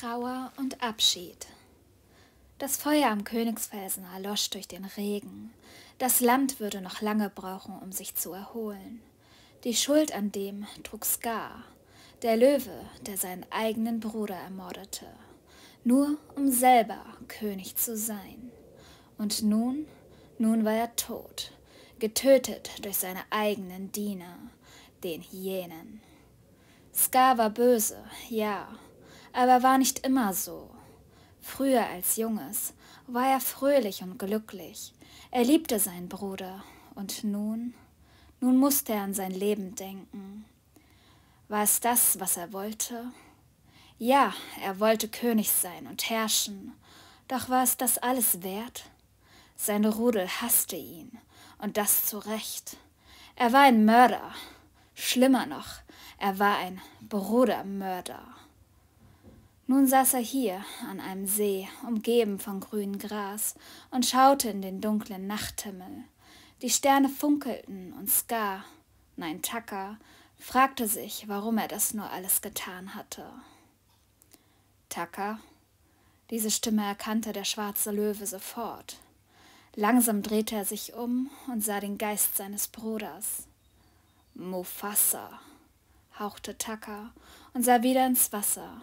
Trauer und Abschied. Das Feuer am Königsfelsen erlosch durch den Regen. Das Land würde noch lange brauchen, um sich zu erholen. Die Schuld an dem trug Scar, der Löwe, der seinen eigenen Bruder ermordete, nur um selber König zu sein. Und nun, nun war er tot, getötet durch seine eigenen Diener, den Hyänen. Scar war böse, ja, aber war nicht immer so. Früher als Junges war er fröhlich und glücklich. Er liebte seinen Bruder und nun, nun musste er an sein Leben denken. War es das, was er wollte? Ja, er wollte König sein und herrschen, doch war es das alles wert? Sein Rudel hasste ihn, und das zu Recht. Er war ein Mörder. Schlimmer noch, er war ein Brudermörder. Nun saß er hier an einem See, umgeben von grünem Gras, und schaute in den dunklen Nachthimmel. Die Sterne funkelten und Ska, nein Tucker, fragte sich, warum er das nur alles getan hatte. Tucker? Diese Stimme erkannte der schwarze Löwe sofort. Langsam drehte er sich um und sah den Geist seines Bruders. Mufasa, hauchte Tucker und sah wieder ins Wasser.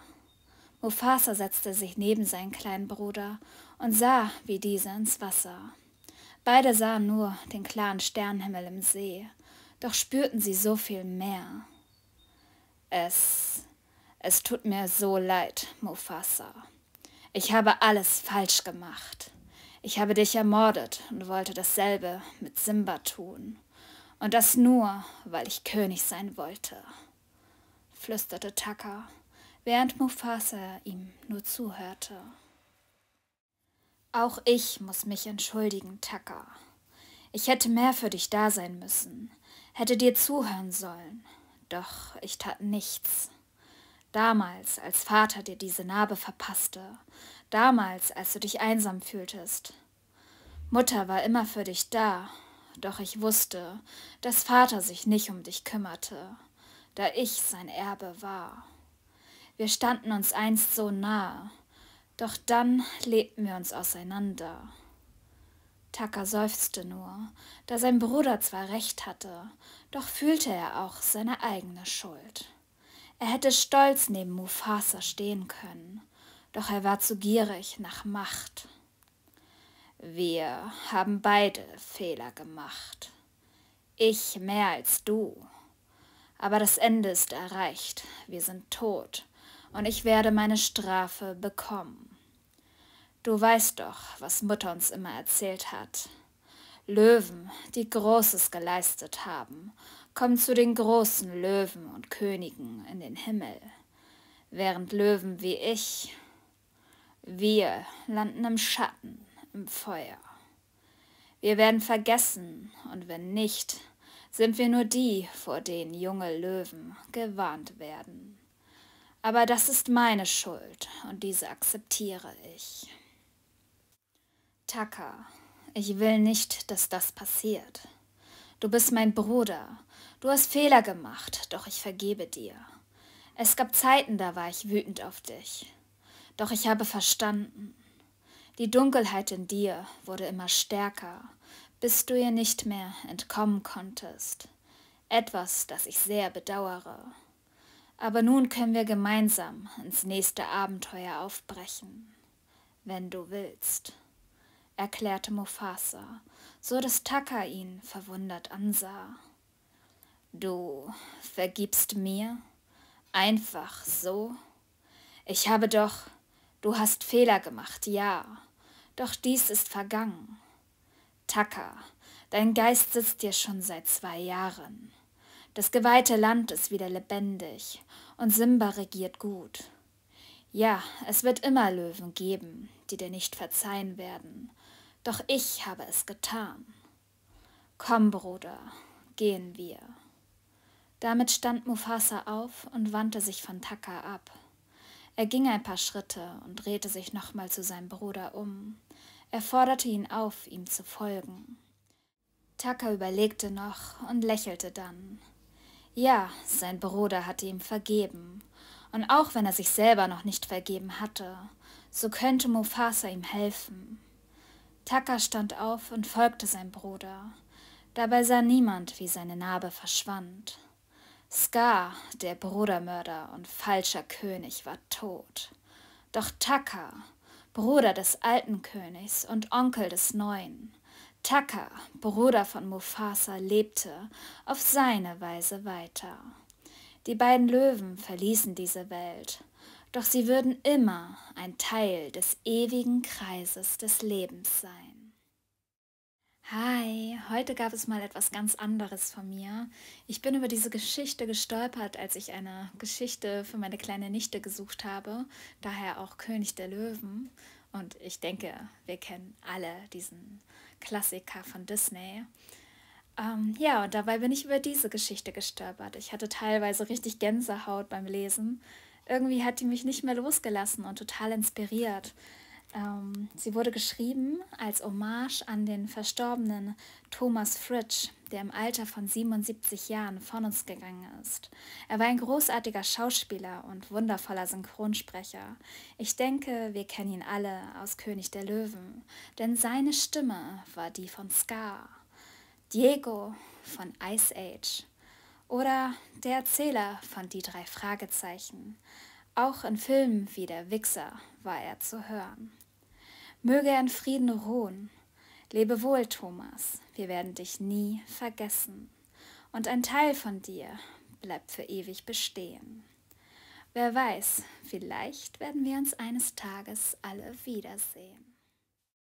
Mufasa setzte sich neben seinen kleinen Bruder und sah, wie dieser ins Wasser. Beide sahen nur den klaren Sternenhimmel im See, doch spürten sie so viel mehr. Es, es tut mir so leid, Mufasa. Ich habe alles falsch gemacht. Ich habe dich ermordet und wollte dasselbe mit Simba tun. Und das nur, weil ich König sein wollte, flüsterte Taka während Mufasa ihm nur zuhörte. Auch ich muss mich entschuldigen, Tucker. Ich hätte mehr für dich da sein müssen, hätte dir zuhören sollen. Doch ich tat nichts. Damals, als Vater dir diese Narbe verpasste, damals, als du dich einsam fühltest. Mutter war immer für dich da, doch ich wusste, dass Vater sich nicht um dich kümmerte, da ich sein Erbe war. Wir standen uns einst so nah, doch dann lebten wir uns auseinander. Taka seufzte nur, da sein Bruder zwar recht hatte, doch fühlte er auch seine eigene Schuld. Er hätte stolz neben Mufasa stehen können, doch er war zu gierig nach Macht. Wir haben beide Fehler gemacht. Ich mehr als du. Aber das Ende ist erreicht. Wir sind tot und ich werde meine Strafe bekommen. Du weißt doch, was Mutter uns immer erzählt hat. Löwen, die Großes geleistet haben, kommen zu den großen Löwen und Königen in den Himmel, während Löwen wie ich, wir landen im Schatten, im Feuer. Wir werden vergessen, und wenn nicht, sind wir nur die, vor denen junge Löwen gewarnt werden. Aber das ist meine Schuld und diese akzeptiere ich. Taka, ich will nicht, dass das passiert. Du bist mein Bruder. Du hast Fehler gemacht, doch ich vergebe dir. Es gab Zeiten, da war ich wütend auf dich. Doch ich habe verstanden. Die Dunkelheit in dir wurde immer stärker, bis du ihr nicht mehr entkommen konntest. Etwas, das ich sehr bedauere. Aber nun können wir gemeinsam ins nächste Abenteuer aufbrechen, wenn du willst, erklärte Mufasa, so dass Taka ihn verwundert ansah. Du vergibst mir? Einfach so? Ich habe doch, du hast Fehler gemacht, ja, doch dies ist vergangen. Taka, dein Geist sitzt dir schon seit zwei Jahren. Das geweihte Land ist wieder lebendig und Simba regiert gut. Ja, es wird immer Löwen geben, die dir nicht verzeihen werden, doch ich habe es getan. Komm, Bruder, gehen wir. Damit stand Mufasa auf und wandte sich von Taka ab. Er ging ein paar Schritte und drehte sich nochmal zu seinem Bruder um. Er forderte ihn auf, ihm zu folgen. Taka überlegte noch und lächelte dann. Ja, sein Bruder hatte ihm vergeben. Und auch wenn er sich selber noch nicht vergeben hatte, so könnte Mufasa ihm helfen. Taka stand auf und folgte seinem Bruder. Dabei sah niemand, wie seine Narbe verschwand. Scar, der Brudermörder und falscher König, war tot. Doch Taka, Bruder des alten Königs und Onkel des neuen, Taka, Bruder von Mufasa, lebte auf seine Weise weiter. Die beiden Löwen verließen diese Welt, doch sie würden immer ein Teil des ewigen Kreises des Lebens sein. Hi, heute gab es mal etwas ganz anderes von mir. Ich bin über diese Geschichte gestolpert, als ich eine Geschichte für meine kleine Nichte gesucht habe, daher auch König der Löwen. Und ich denke, wir kennen alle diesen Klassiker von Disney. Ähm, ja, und dabei bin ich über diese Geschichte gestolpert. Ich hatte teilweise richtig Gänsehaut beim Lesen. Irgendwie hat die mich nicht mehr losgelassen und total inspiriert. Ähm, sie wurde geschrieben als Hommage an den verstorbenen Thomas Fritsch, der im Alter von 77 Jahren von uns gegangen ist. Er war ein großartiger Schauspieler und wundervoller Synchronsprecher. Ich denke, wir kennen ihn alle aus König der Löwen, denn seine Stimme war die von Scar, Diego von Ice Age oder der Erzähler von Die drei Fragezeichen. Auch in Filmen wie Der Wichser war er zu hören. Möge er in Frieden ruhen. Lebe wohl, Thomas, wir werden dich nie vergessen. Und ein Teil von dir bleibt für ewig bestehen. Wer weiß, vielleicht werden wir uns eines Tages alle wiedersehen.